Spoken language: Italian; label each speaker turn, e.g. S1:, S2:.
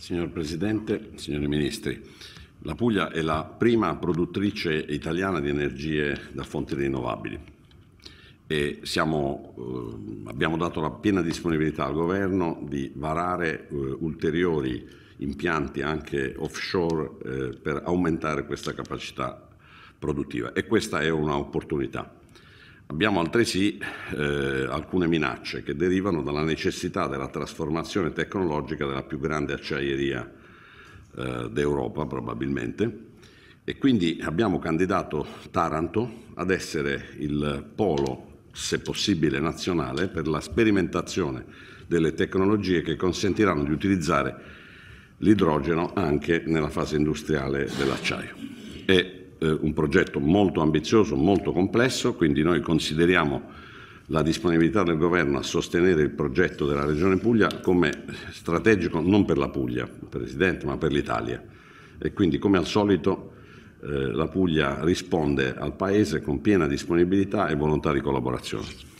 S1: Signor Presidente, signori Ministri, la Puglia è la prima produttrice italiana di energie da fonti rinnovabili e siamo, eh, abbiamo dato la piena disponibilità al Governo di varare eh, ulteriori impianti anche offshore eh, per aumentare questa capacità produttiva e questa è un'opportunità. Abbiamo altresì eh, alcune minacce che derivano dalla necessità della trasformazione tecnologica della più grande acciaieria eh, d'Europa probabilmente e quindi abbiamo candidato Taranto ad essere il polo, se possibile nazionale, per la sperimentazione delle tecnologie che consentiranno di utilizzare l'idrogeno anche nella fase industriale dell'acciaio. E eh, un progetto molto ambizioso, molto complesso, quindi noi consideriamo la disponibilità del governo a sostenere il progetto della Regione Puglia come strategico non per la Puglia, Presidente, ma per l'Italia. E quindi, come al solito, eh, la Puglia risponde al Paese con piena disponibilità e volontà di collaborazione.